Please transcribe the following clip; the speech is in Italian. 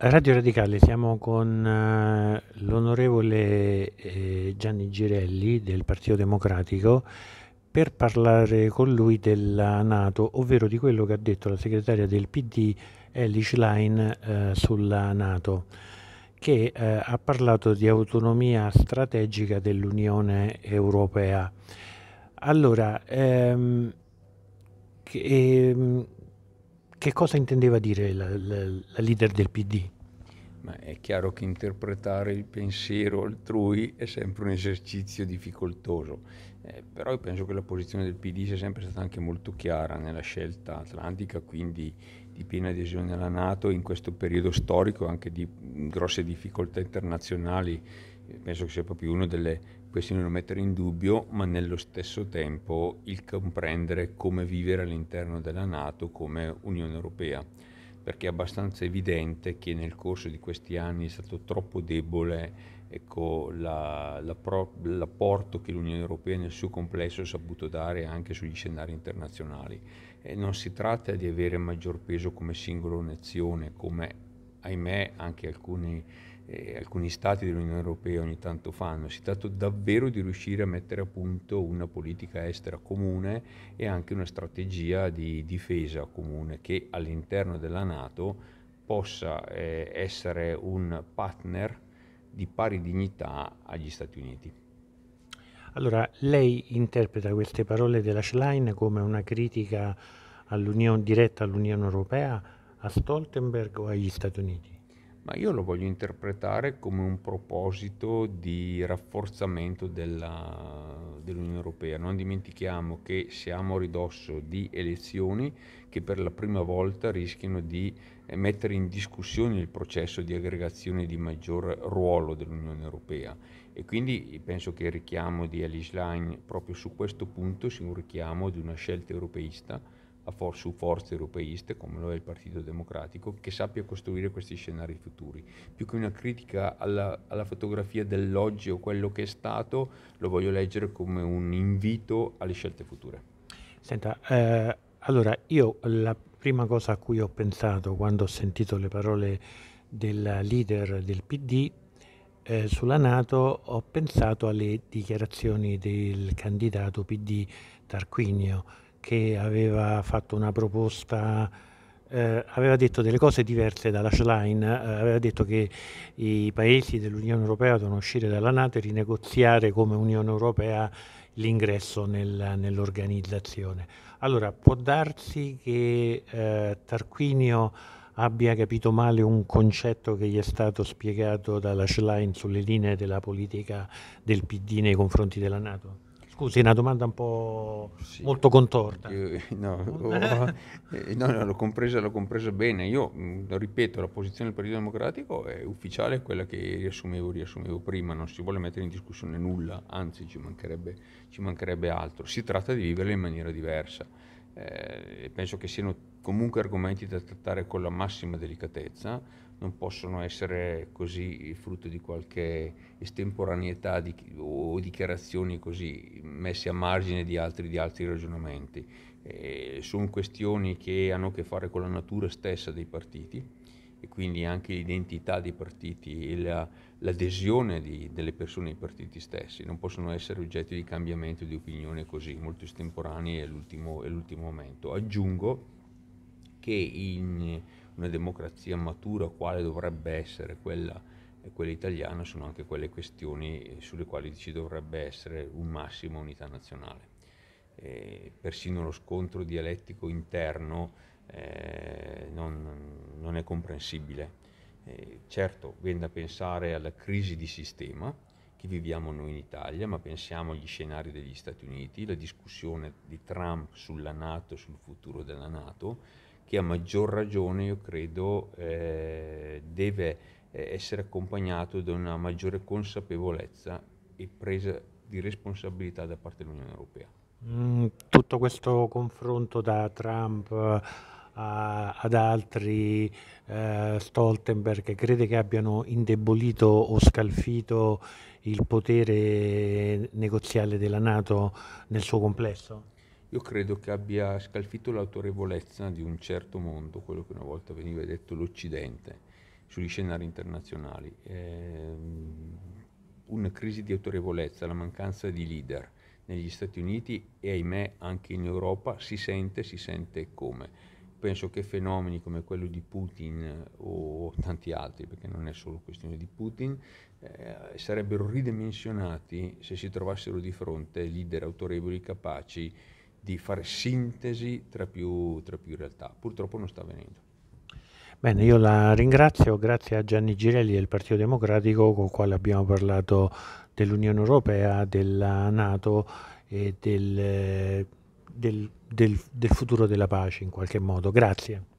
Radio Radicale, siamo con uh, l'onorevole eh, Gianni Girelli del Partito Democratico per parlare con lui della Nato, ovvero di quello che ha detto la segretaria del PD Ellie Schlein uh, sulla Nato, che uh, ha parlato di autonomia strategica dell'Unione Europea. Allora, ehm, che, ehm, che cosa intendeva dire la, la, la leader del PD? Ma è chiaro che interpretare il pensiero altrui è sempre un esercizio difficoltoso, eh, però io penso che la posizione del PD sia sempre stata anche molto chiara nella scelta atlantica, quindi di piena adesione alla Nato in questo periodo storico anche di mm, grosse difficoltà internazionali penso che sia proprio una delle questioni da mettere in dubbio, ma nello stesso tempo il comprendere come vivere all'interno della Nato come Unione Europea, perché è abbastanza evidente che nel corso di questi anni è stato troppo debole ecco, la, la pro, l'apporto che l'Unione Europea nel suo complesso ha saputo dare anche sugli scenari internazionali. E non si tratta di avere maggior peso come singola nazione, come ahimè anche alcuni eh, alcuni stati dell'Unione Europea ogni tanto fanno, si tratta davvero di riuscire a mettere a punto una politica estera comune e anche una strategia di difesa comune che all'interno della Nato possa eh, essere un partner di pari dignità agli Stati Uniti. Allora, lei interpreta queste parole della Schlein come una critica all'unione, diretta all'Unione Europea, a Stoltenberg o agli Stati Uniti? ma io lo voglio interpretare come un proposito di rafforzamento della, dell'Unione Europea. Non dimentichiamo che siamo a ridosso di elezioni che per la prima volta rischiano di eh, mettere in discussione il processo di aggregazione di maggior ruolo dell'Unione Europea e quindi penso che il richiamo di Alice Line proprio su questo punto sia un richiamo di una scelta europeista a for- su forze europeiste come lo è il Partito Democratico che sappia costruire questi scenari futuri. Più che una critica alla, alla fotografia dell'oggi o quello che è stato, lo voglio leggere come un invito alle scelte future. Senta, eh, allora io la prima cosa a cui ho pensato quando ho sentito le parole del leader del PD eh, sulla Nato ho pensato alle dichiarazioni del candidato PD Tarquinio che aveva fatto una proposta eh, aveva detto delle cose diverse dalla Schlein, eh, aveva detto che i paesi dell'Unione Europea devono uscire dalla Nato e rinegoziare come Unione Europea l'ingresso nel, nell'organizzazione. Allora, può darsi che eh, Tarquinio abbia capito male un concetto che gli è stato spiegato dalla Schlein sulle linee della politica del PD nei confronti della Nato? Scusi, una domanda un po' sì. molto contorta. Io, no, oh, eh, no, no, l'ho compresa, l'ho compresa bene. Io ripeto, la posizione del Partito Democratico è ufficiale, quella che riassumevo, riassumevo prima, non si vuole mettere in discussione nulla, anzi ci mancherebbe, ci mancherebbe altro. Si tratta di viverla in maniera diversa eh, penso che siano comunque argomenti da trattare con la massima delicatezza, non possono essere così frutto di qualche estemporaneità di, o dichiarazioni così messe a margine di altri, di altri ragionamenti. Eh, sono questioni che hanno a che fare con la natura stessa dei partiti, e quindi anche l'identità dei partiti e la, l'adesione di, delle persone ai partiti stessi, non possono essere oggetto di cambiamento di opinione così, molto estemporanei all'ultimo, all'ultimo momento. Aggiungo che in una democrazia matura, quale dovrebbe essere quella, quella italiana, sono anche quelle questioni sulle quali ci dovrebbe essere un massima unità nazionale. Eh, persino lo scontro dialettico interno eh, non, non, è comprensibile. Eh, certo, viene da pensare alla crisi di sistema che viviamo noi in Italia, ma pensiamo agli scenari degli Stati Uniti, la discussione di Trump sulla Nato, sul futuro della Nato, che a maggior ragione, io credo, eh, deve eh, essere accompagnato da una maggiore consapevolezza e presa di responsabilità da parte dell'Unione Europea. Mm, tutto questo confronto da Trump a, ad altri, eh, Stoltenberg, crede che abbiano indebolito o scalfito il potere negoziale della Nato nel suo complesso? Io credo che abbia scalfito l'autorevolezza di un certo mondo, quello che una volta veniva detto l'Occidente, sugli scenari internazionali. Eh, una crisi di autorevolezza, la mancanza di leader negli Stati Uniti e ahimè anche in Europa si sente, si sente come penso che fenomeni come quello di Putin eh, o tanti altri, perché non è solo questione di Putin, eh, sarebbero ridimensionati se si trovassero di fronte leader autorevoli capaci di fare sintesi tra più, tra più realtà. Purtroppo non sta avvenendo. Bene, io la ringrazio, grazie a Gianni Girelli del Partito Democratico con il quale abbiamo parlato dell'Unione Europea, della Nato e del eh, del, del, del futuro della pace in qualche modo. Grazie.